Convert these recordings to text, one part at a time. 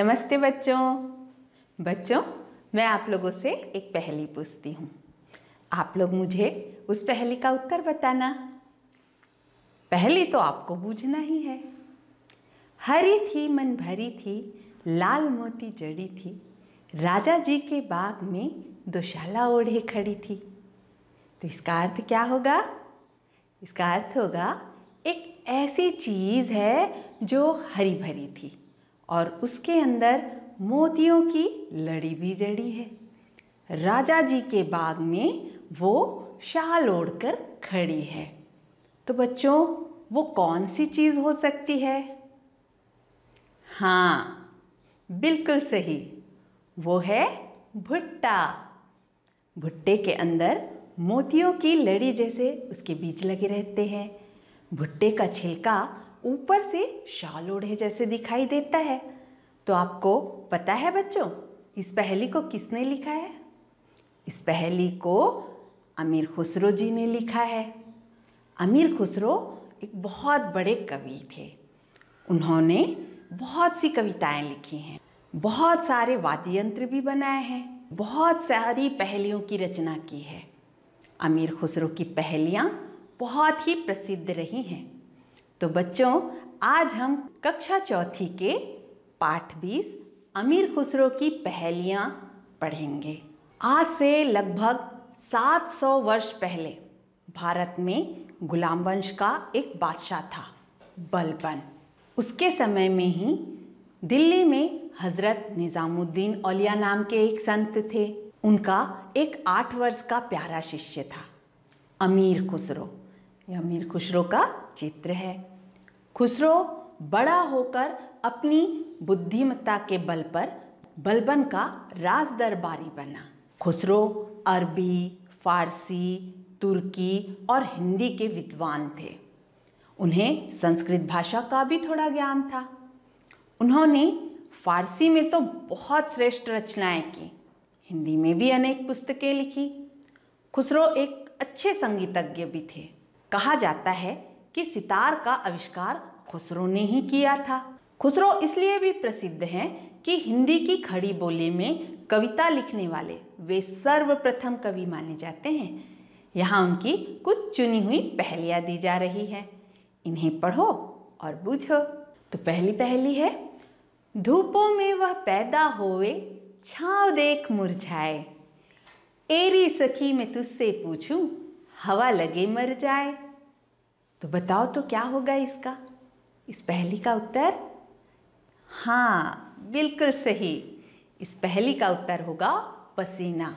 नमस्ते बच्चों बच्चों मैं आप लोगों से एक पहेली पूछती हूँ आप लोग मुझे उस पहेली का उत्तर बताना पहली तो आपको बूझना ही है हरी थी मन भरी थी लाल मोती जड़ी थी राजा जी के बाग में दुशाला ओढ़े खड़ी थी तो इसका अर्थ क्या होगा इसका अर्थ होगा एक ऐसी चीज़ है जो हरी भरी थी और उसके अंदर मोतियों की लड़ी भी जड़ी है राजा जी के बाग में वो शाल ओढ़कर खड़ी है तो बच्चों वो कौन सी चीज़ हो सकती है हाँ बिल्कुल सही वो है भुट्टा भुट्टे के अंदर मोतियों की लड़ी जैसे उसके बीज लगे रहते हैं भुट्टे का छिलका ऊपर से शाल ओढ़े जैसे दिखाई देता है तो आपको पता है बच्चों इस पहेली को किसने लिखा है इस पहेली को अमीर खुसरो जी ने लिखा है अमीर खुसरो एक बहुत बड़े कवि थे उन्होंने बहुत सी कविताएं लिखी हैं बहुत सारे वाद्य यंत्र भी बनाए हैं बहुत सारी पहेलियों की रचना की है अमीर खुसरो की पहेलियाँ बहुत ही प्रसिद्ध रही हैं तो बच्चों आज हम कक्षा चौथी के पाठ बीस अमीर खुसरो की पहेलियाँ पढ़ेंगे आज से लगभग 700 वर्ष पहले भारत में गुलाम वंश का एक बादशाह था बलबन उसके समय में ही दिल्ली में हज़रत निज़ामुद्दीन औलिया नाम के एक संत थे उनका एक आठ वर्ष का प्यारा शिष्य था अमीर खुसरो यह मीर खुसरो का चित्र है खुसरो बड़ा होकर अपनी बुद्धिमत्ता के बल पर बलबन का राज दरबारी बना खुसरो अरबी फारसी तुर्की और हिंदी के विद्वान थे उन्हें संस्कृत भाषा का भी थोड़ा ज्ञान था उन्होंने फारसी में तो बहुत श्रेष्ठ रचनाएं की हिंदी में भी अनेक पुस्तकें लिखी खुसरो एक अच्छे संगीतज्ञ भी थे कहा जाता है कि सितार का आविष्कार खुसरो ने ही किया था खुसरो इसलिए भी प्रसिद्ध हैं कि हिंदी की खड़ी बोली में कविता लिखने वाले वे सर्वप्रथम कवि माने जाते हैं यहाँ उनकी कुछ चुनी हुई पहलियाँ दी जा रही हैं इन्हें पढ़ो और बूझो तो पहली पहली है धूपों में वह पैदा होवे छाव देख मुरझाए एरी सखी मैं तुझसे पूछूं हवा लगे मर जाए तो बताओ तो क्या होगा इसका इस पहली का उत्तर हाँ बिल्कुल सही इस पहली का उत्तर होगा पसीना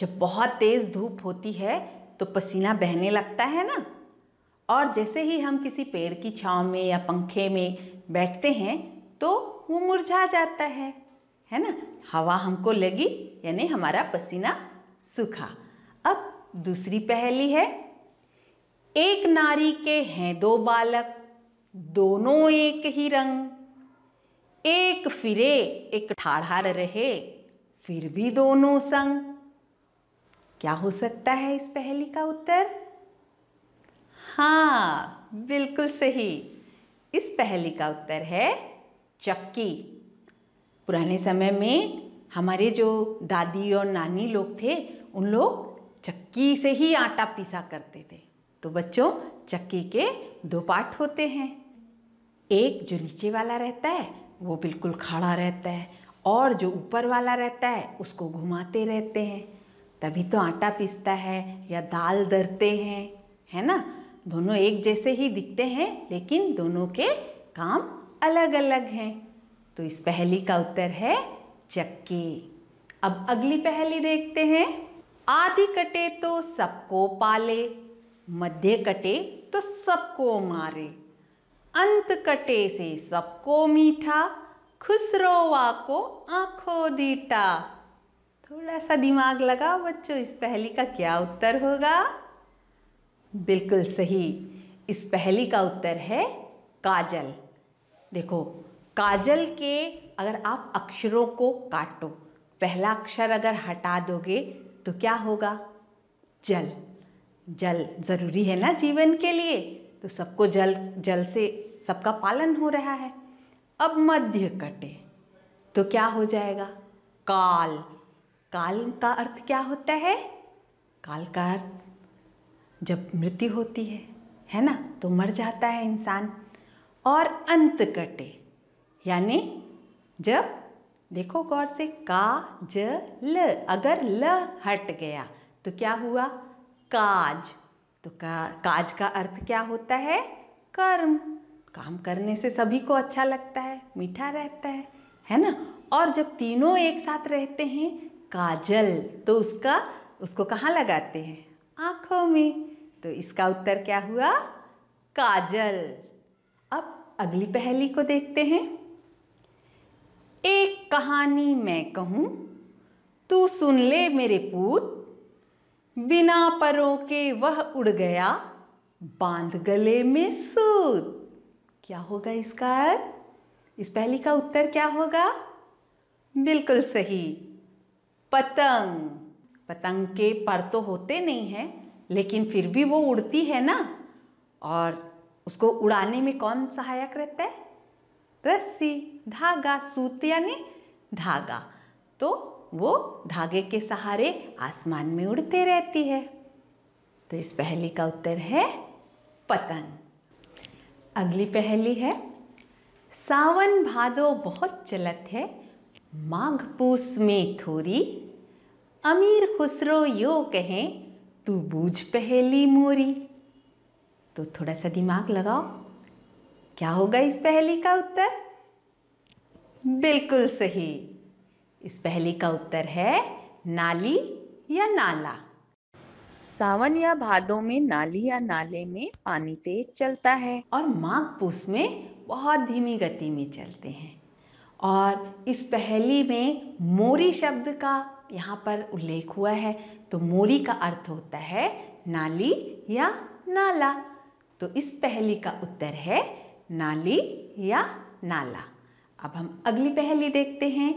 जब बहुत तेज़ धूप होती है तो पसीना बहने लगता है ना और जैसे ही हम किसी पेड़ की छाँव में या पंखे में बैठते हैं तो वो मुरझा जाता है है ना हवा हमको लगी यानी हमारा पसीना सूखा दूसरी पहली है एक नारी के हैं दो बालक दोनों एक ही रंग एक फिरे एक ठाढ़ार रहे फिर भी दोनों संग क्या हो सकता है इस पहली का उत्तर हाँ बिल्कुल सही इस पहली का उत्तर है चक्की पुराने समय में हमारे जो दादी और नानी लोग थे उन लोग चक्की से ही आटा पीसा करते थे तो बच्चों चक्की के दो पार्ट होते हैं एक जो नीचे वाला रहता है वो बिल्कुल खड़ा रहता है और जो ऊपर वाला रहता है उसको घुमाते रहते हैं तभी तो आटा पीसता है या दाल दरते हैं है ना दोनों एक जैसे ही दिखते हैं लेकिन दोनों के काम अलग अलग हैं तो इस पहली का उत्तर है चक्की अब अगली पहली देखते हैं आदि कटे तो सबको पाले मध्य कटे तो सबको मारे अंत कटे से सबको मीठा खुसरोवा को आंखों दीटा थोड़ा सा दिमाग लगा बच्चों इस पहली का क्या उत्तर होगा बिल्कुल सही इस पहली का उत्तर है काजल देखो काजल के अगर आप अक्षरों को काटो पहला अक्षर अगर हटा दोगे तो क्या होगा जल जल ज़रूरी है ना जीवन के लिए तो सबको जल जल से सबका पालन हो रहा है अब मध्य कटे तो क्या हो जाएगा काल काल का अर्थ क्या होता है काल का अर्थ जब मृत्यु होती है है ना तो मर जाता है इंसान और अंत कटे यानी जब देखो गौर से का ज ल अगर ल हट गया तो क्या हुआ काज तो का काज का अर्थ क्या होता है कर्म काम करने से सभी को अच्छा लगता है मीठा रहता है है ना और जब तीनों एक साथ रहते हैं काजल तो उसका उसको कहाँ लगाते हैं आँखों में तो इसका उत्तर क्या हुआ काजल अब अगली पहली को देखते हैं एक कहानी मैं कहूँ तू सुन ले मेरे पूत बिना परों के वह उड़ गया बांध गले में सूत क्या होगा इसका अर्थ इस पहली का उत्तर क्या होगा बिल्कुल सही पतंग पतंग के पर तो होते नहीं हैं लेकिन फिर भी वो उड़ती है ना और उसको उड़ाने में कौन सहायक रहता है रस्सी धागा सूत यानी धागा तो वो धागे के सहारे आसमान में उड़ते रहती है तो इस पहली का उत्तर है पतंग अगली पहली है सावन भादो बहुत चलत है माघ पूस में थोरी अमीर खुसरो यो कहें तू बूझ पहली मोरी तो थोड़ा सा दिमाग लगाओ क्या होगा इस पहली का उत्तर बिल्कुल सही इस पहली का उत्तर है नाली या नाला सावन या भादों में नाली या नाले में पानी तेज चलता है और माघ पूस में बहुत धीमी गति में चलते हैं और इस पहली में मोरी शब्द का यहाँ पर उल्लेख हुआ है तो मोरी का अर्थ होता है नाली या नाला तो इस पहली का उत्तर है नाली या नाला अब हम अगली पहली देखते हैं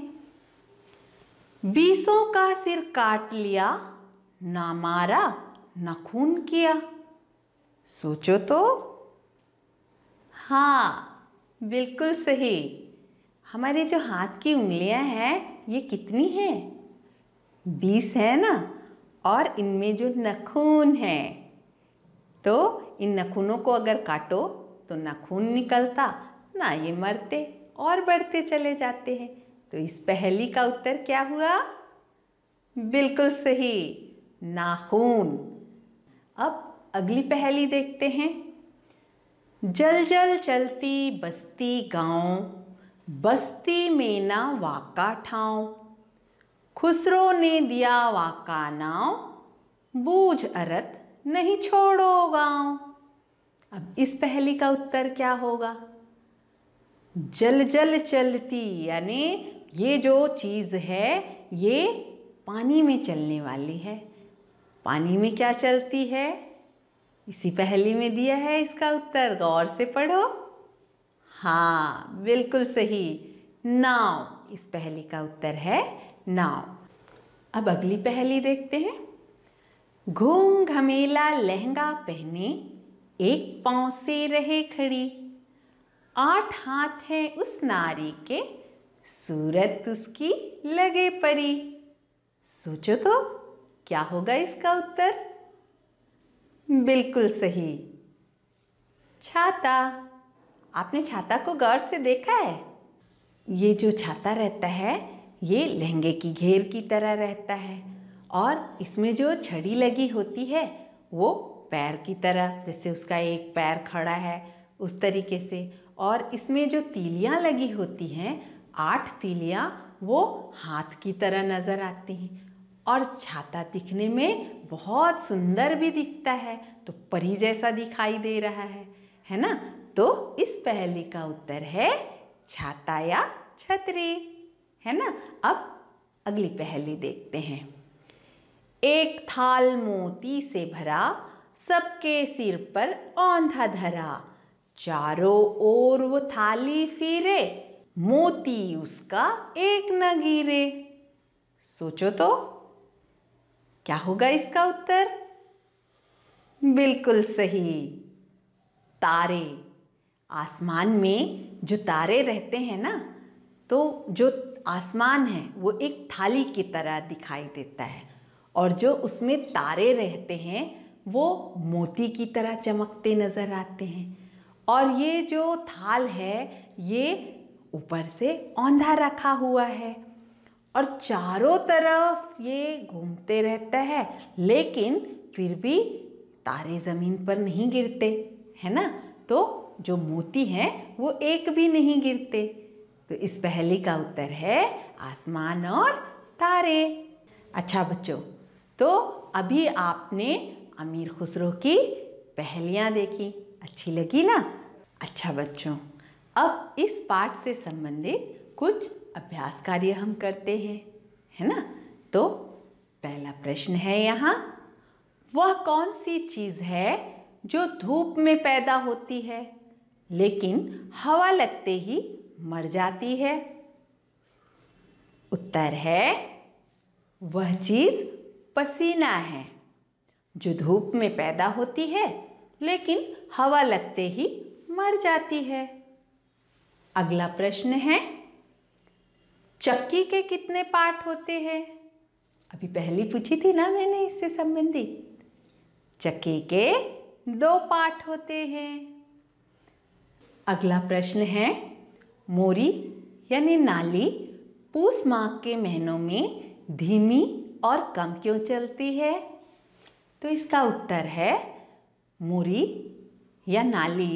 बीसों का सिर काट लिया ना मारा ना खून किया सोचो तो हाँ बिल्कुल सही हमारे जो हाथ की उंगलियां हैं ये कितनी हैं बीस है ना और इनमें जो नखून हैं तो इन नखूनों को अगर काटो तो ना खून निकलता ना ये मरते और बढ़ते चले जाते हैं तो इस पहली का उत्तर क्या हुआ बिल्कुल सही नाखून अब अगली पहली देखते हैं जल जल चलती बस्ती गांव बस्ती में ना वाका ठाव खुसरो ने दिया वाका नाव बूझ अरत नहीं छोड़ो गांव अब इस पहली का उत्तर क्या होगा जल जल चलती यानी ये जो चीज़ है ये पानी में चलने वाली है पानी में क्या चलती है इसी पहली में दिया है इसका उत्तर गौर से पढ़ो हाँ बिल्कुल सही नाव इस पहली का उत्तर है नाव अब अगली पहली देखते हैं घूम घमेला लहंगा पहने एक पाँव से रहे खड़ी आठ हाथ हैं उस नारी के सूरत उसकी लगे परी सोचो तो क्या होगा इसका उत्तर बिल्कुल सही छाता आपने छाता को गौर से देखा है ये जो छाता रहता है ये लहंगे की घेर की तरह रहता है और इसमें जो छड़ी लगी होती है वो पैर की तरह जैसे उसका एक पैर खड़ा है उस तरीके से और इसमें जो तीलियाँ लगी होती हैं आठ तीलियाँ वो हाथ की तरह नज़र आती हैं और छाता दिखने में बहुत सुंदर भी दिखता है तो परी जैसा दिखाई दे रहा है है ना तो इस पहली का उत्तर है छाता या छतरी है ना अब अगली पहली देखते हैं एक थाल मोती से भरा सबके सिर पर औंधा धरा चारों ओर वो थाली फिरे मोती उसका एक न गिरे सोचो तो क्या होगा इसका उत्तर बिल्कुल सही तारे आसमान में जो तारे रहते हैं ना तो जो आसमान है वो एक थाली की तरह दिखाई देता है और जो उसमें तारे रहते हैं वो मोती की तरह चमकते नज़र आते हैं और ये जो थाल है ये ऊपर से औंधा रखा हुआ है और चारों तरफ ये घूमते रहता है लेकिन फिर भी तारे ज़मीन पर नहीं गिरते है ना तो जो मोती हैं वो एक भी नहीं गिरते तो इस पहले का उत्तर है आसमान और तारे अच्छा बच्चों तो अभी आपने अमीर खुसरो की पहलियाँ देखी अच्छी लगी ना अच्छा बच्चों अब इस पाठ से संबंधित कुछ अभ्यास कार्य हम करते हैं है ना तो पहला प्रश्न है यहाँ वह कौन सी चीज़ है जो धूप में पैदा होती है लेकिन हवा लगते ही मर जाती है उत्तर है वह चीज़ पसीना है जो धूप में पैदा होती है लेकिन हवा लगते ही मर जाती है अगला प्रश्न है चक्की के कितने पार्ट होते हैं अभी पहली पूछी थी ना मैंने इससे संबंधित चक्की के दो पार्ट होते हैं अगला प्रश्न है मोरी यानी नाली पूस माघ के महीनों में धीमी और कम क्यों चलती है तो इसका उत्तर है मुरी या नाली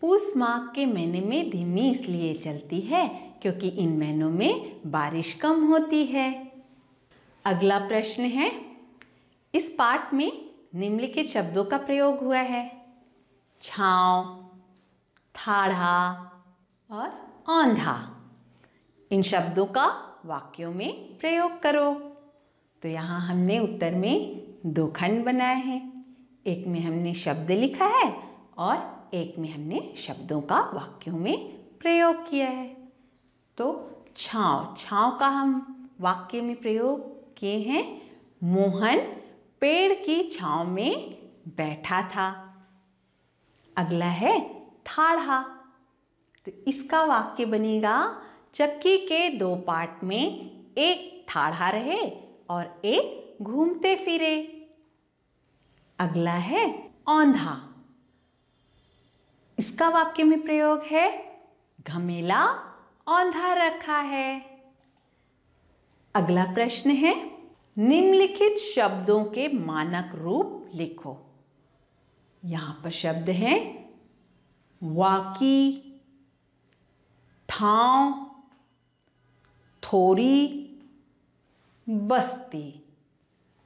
पूस माघ के महीने में धीमी इसलिए चलती है क्योंकि इन महीनों में बारिश कम होती है अगला प्रश्न है इस पाठ में निम्नलिखित शब्दों का प्रयोग हुआ है छाँव ठाढ़ा और औंधा इन शब्दों का वाक्यों में प्रयोग करो तो यहाँ हमने उत्तर में दो खंड बनाए हैं एक में हमने शब्द लिखा है और एक में हमने शब्दों का वाक्यों में प्रयोग किया है तो छाँव छाँव का हम वाक्य में प्रयोग किए हैं मोहन पेड़ की छाँव में बैठा था अगला है थाड़ा तो इसका वाक्य बनेगा चक्की के दो पार्ट में एक थाड़ा रहे और एक घूमते फिरे अगला है औंधा इसका वाक्य में प्रयोग है घमेला औंधा रखा है अगला प्रश्न है निम्नलिखित शब्दों के मानक रूप लिखो यहां पर शब्द है वाकी ठाव थोरी बस्ती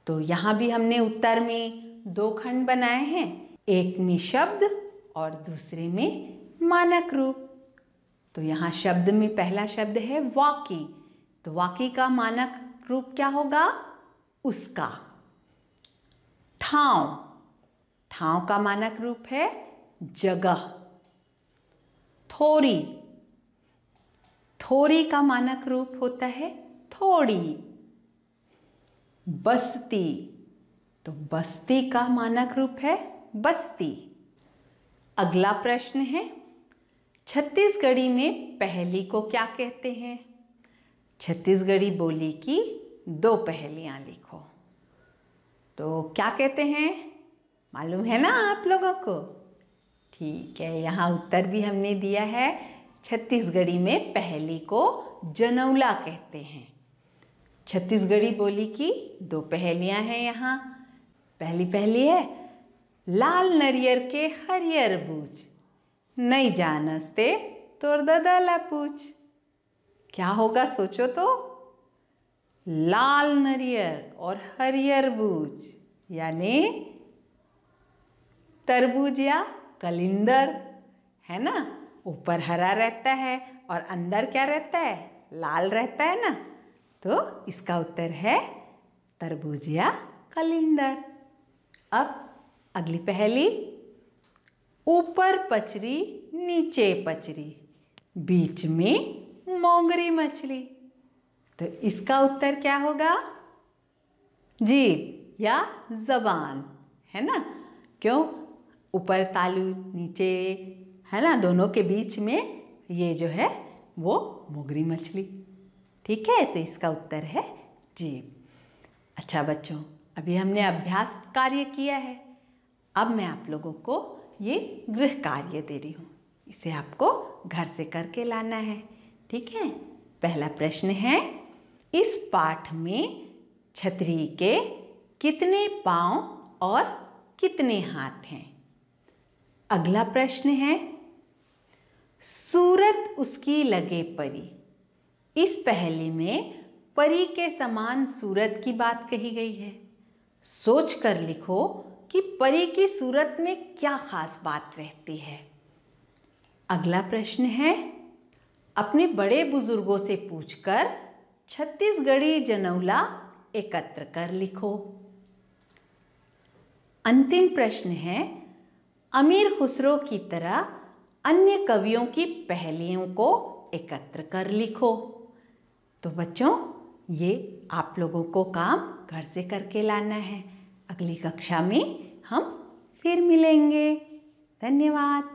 तो यहां भी हमने उत्तर में दो खंड बनाए हैं एक में शब्द और दूसरे में मानक रूप तो यहाँ शब्द में पहला शब्द है वाकी तो वाकी का मानक रूप क्या होगा उसका ठाव ठाव का मानक रूप है जगह थोरी थोरी का मानक रूप होता है थोड़ी बस्ती तो बस्ती का मानक रूप है बस्ती अगला प्रश्न है छत्तीसगढ़ी में पहली को क्या कहते हैं छत्तीसगढ़ी बोली की दो पहलियाँ लिखो तो क्या कहते हैं मालूम है ना आप लोगों को ठीक है यहाँ उत्तर भी हमने दिया है छत्तीसगढ़ी में पहली को जनौला कहते हैं छत्तीसगढ़ी बोली की दो पहलियाँ हैं यहाँ पहली पहली है लाल नरियर के हरियर बूझ नहीं जानसते ते तोर ददला पूछ क्या होगा सोचो तो लाल नरियर और हरियर बूझ यानी तरबूज या कलिंदर है ना ऊपर हरा रहता है और अंदर क्या रहता है लाल रहता है ना तो इसका उत्तर है तरबूज या कलिंदर अब अगली पहली ऊपर पचरी नीचे पचरी बीच में मोंगरी मछली तो इसका उत्तर क्या होगा जीभ या जबान है ना क्यों ऊपर तालू नीचे है ना दोनों के बीच में ये जो है वो मोगरी मछली ठीक है तो इसका उत्तर है जीभ अच्छा बच्चों अभी हमने अभ्यास कार्य किया है अब मैं आप लोगों को ये गृह कार्य दे रही हूँ इसे आपको घर से करके लाना है ठीक है पहला प्रश्न है इस पाठ में छतरी के कितने पाँव और कितने हाथ हैं अगला प्रश्न है सूरत उसकी लगे परी इस पहले में परी के समान सूरत की बात कही गई है सोच कर लिखो कि परी की सूरत में क्या खास बात रहती है अगला प्रश्न है अपने बड़े बुजुर्गों से पूछकर छत्तीसगढ़ी जनौला एकत्र कर लिखो अंतिम प्रश्न है अमीर खुसरो की तरह अन्य कवियों की पहलियों को एकत्र कर लिखो तो बच्चों ये आप लोगों को काम घर से करके लाना है अगली कक्षा में हम फिर मिलेंगे धन्यवाद